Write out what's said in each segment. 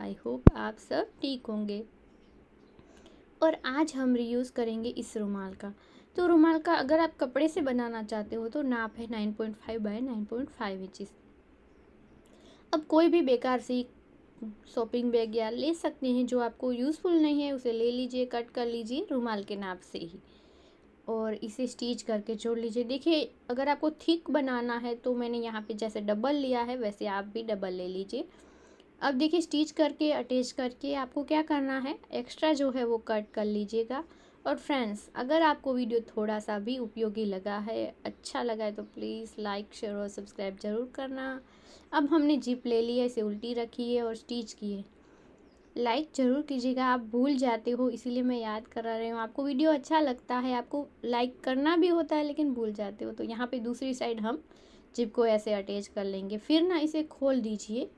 I hope आप सब ठीक होंगे और आज हम रीयूज़ करेंगे इस रुमाल का तो रुमाल का अगर आप कपड़े से बनाना चाहते हो तो नाप है nine point five by nine point five inches अब कोई भी बेकार सी शॉपिंग बैग या ले सकते हैं जो आपको यूज़फुल नहीं है उसे ले लीजिए कट कर लीजिए रुमाल के नाप से ही और इसे स्टिच करके जोड़ लीजिए देखिए अगर आपको थिक बनाना है तो मैंने यहाँ पे जैसे डबल लिया है वैसे आप भी डबल ले लीजिए अब देखिए स्टिच करके अटैच करके आपको क्या करना है एक्स्ट्रा जो है वो कट कर लीजिएगा और फ्रेंड्स अगर आपको वीडियो थोड़ा सा भी उपयोगी लगा है अच्छा लगा है तो प्लीज़ लाइक शेयर और सब्सक्राइब ज़रूर करना अब हमने जिप ले ली है इसे उल्टी रखी है और स्टिच की है लाइक ज़रूर कीजिएगा आप भूल जाते हो इसीलिए मैं याद करा रही हूँ आपको वीडियो अच्छा लगता है आपको लाइक करना भी होता है लेकिन भूल जाते हो तो यहाँ पर दूसरी साइड हम जिप को ऐसे अटैच कर लेंगे फिर ना इसे खोल दीजिए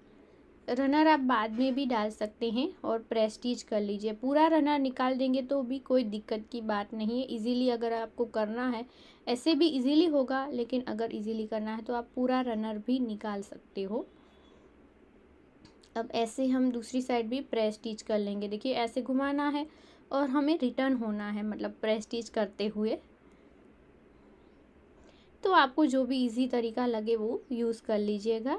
रनर आप बाद में भी डाल सकते हैं और प्रेस्टीज कर लीजिए पूरा रनर निकाल देंगे तो भी कोई दिक्कत की बात नहीं है इजीली अगर आपको करना है ऐसे भी इजीली होगा लेकिन अगर इजीली करना है तो आप पूरा रनर भी निकाल सकते हो अब ऐसे हम दूसरी साइड भी प्रेस्टीज कर लेंगे देखिए ऐसे घुमाना है और हमें रिटर्न होना है मतलब प्रेस्टीज करते हुए तो आपको जो भी इजी तरीका लगे वो यूज़ कर लीजिएगा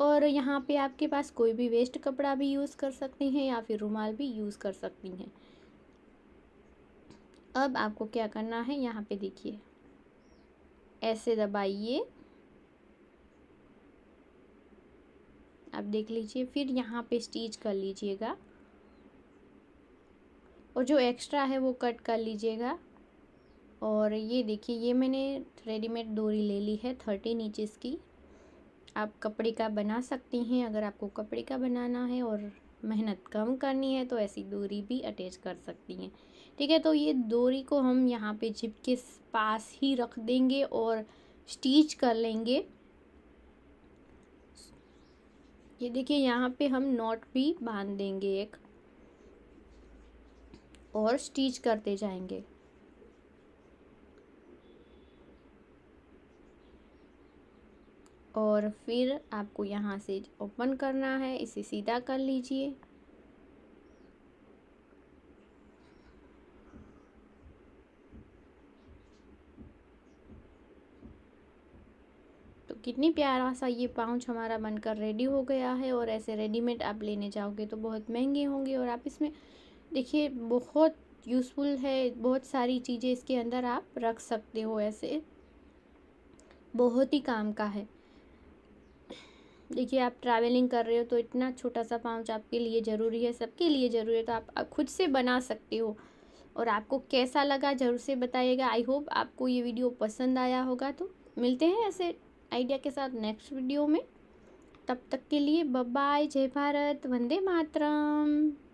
और यहाँ पे आपके पास कोई भी वेस्ट कपड़ा भी यूज़ कर सकती हैं या फिर रुमाल भी यूज़ कर सकती हैं अब आपको क्या करना है यहाँ पे देखिए ऐसे दबाइए आप देख लीजिए फिर यहाँ पे स्टिच कर लीजिएगा और जो एक्स्ट्रा है वो कट कर लीजिएगा और ये देखिए ये मैंने रेडीमेड डोरी ले ली है थर्टीन इंचज़ की आप कपड़े का बना सकती हैं अगर आपको कपड़े का बनाना है और मेहनत कम करनी है तो ऐसी डोरी भी अटैच कर सकती हैं ठीक है तो ये डोरी को हम यहाँ पे जिप के पास ही रख देंगे और स्टिच कर लेंगे ये देखिए यहाँ पे हम नॉट भी बांध देंगे एक और स्टिच करते जाएंगे और फिर आपको यहाँ से ओपन करना है इसे सीधा कर लीजिए तो कितनी प्यारा सा ये पाउच हमारा बनकर रेडी हो गया है और ऐसे रेडीमेड आप लेने जाओगे तो बहुत महंगे होंगे और आप इसमें देखिए बहुत यूज़फुल है बहुत सारी चीज़ें इसके अंदर आप रख सकते हो ऐसे बहुत ही काम का है देखिए आप ट्रैवलिंग कर रहे हो तो इतना छोटा सा पाउच आपके लिए ज़रूरी है सबके लिए ज़रूरी है तो आप खुद से बना सकते हो और आपको कैसा लगा ज़रूर से बताइएगा आई होप आपको ये वीडियो पसंद आया होगा तो मिलते हैं ऐसे आइडिया के साथ नेक्स्ट वीडियो में तब तक के लिए बाय जय भारत वंदे मातरम